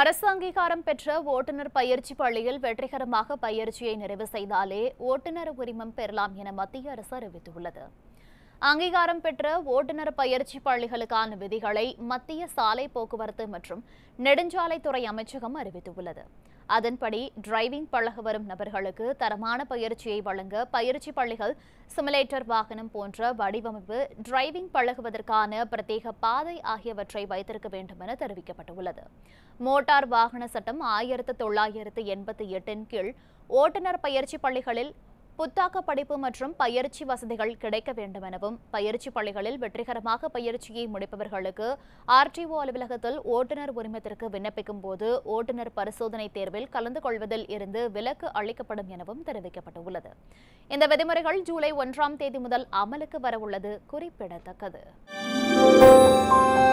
அரசு அங்கீகாரம் பெற்ற ஓட்டுநர் பயிற்சி பள்ளியில் வெற்றிகரமாக பயிற்சியை நிறைவு செய்தாலே ஓட்டுநர் உரிமம் பெறலாம் என மத்திய அரசு அறிவித்துள்ளது அங்கீகாரம் பெற்ற ஓட்டுநர் பயிற்சி பள்ளிகளுக்கான விதிகளை மத்திய சாலை போக்குவரத்து மற்றும் நெடுஞ்சாலைத்துறை அமைச்சகம் அறிவித்துள்ளது அதன்படி டிரைவிங் பழக வரும் நபர்களுக்கு தரமான பயிற்சியை வழங்க பயிற்சி பள்ளிகள் சிமுலேட்டர் வாகனம் போன்ற வடிவமைப்பு டிரைவிங் பழகுவதற்கான பிரத்யேக பாதை ஆகியவற்றை வைத்திருக்க வேண்டும் என தெரிவிக்கப்பட்டுள்ளது மோட்டார் வாகன சட்டம் ஆயிரத்து தொள்ளாயிரத்து எண்பத்தி எட்டின் கீழ் ஓட்டுநர் பயிற்சி பள்ளிகளில் புத்தாக்க படிப்பு மற்றும் பயிற்சி வசதிகள் கிடைக்க வேண்டும் எனவும் பயிற்சி பள்ளிகளில் வெற்றிகரமாக பயிற்சியை முடிப்பவர்களுக்கு ஆர்டிஓ அலுவலகத்தில் ஓட்டுநர் உரிமத்திற்கு விண்ணப்பிக்கும் போது ஓட்டுநர் பரிசோதனை தேர்வில் கலந்து கொள்வதில் இருந்து விலக்கு அளிக்கப்படும் எனவும் தெரிவிக்கப்பட்டுள்ளது இந்த விதிமுறைகள் ஜூலை ஒன்றாம் தேதி முதல் அமலுக்கு வரவுள்ளது குறிப்பிடத்தக்கது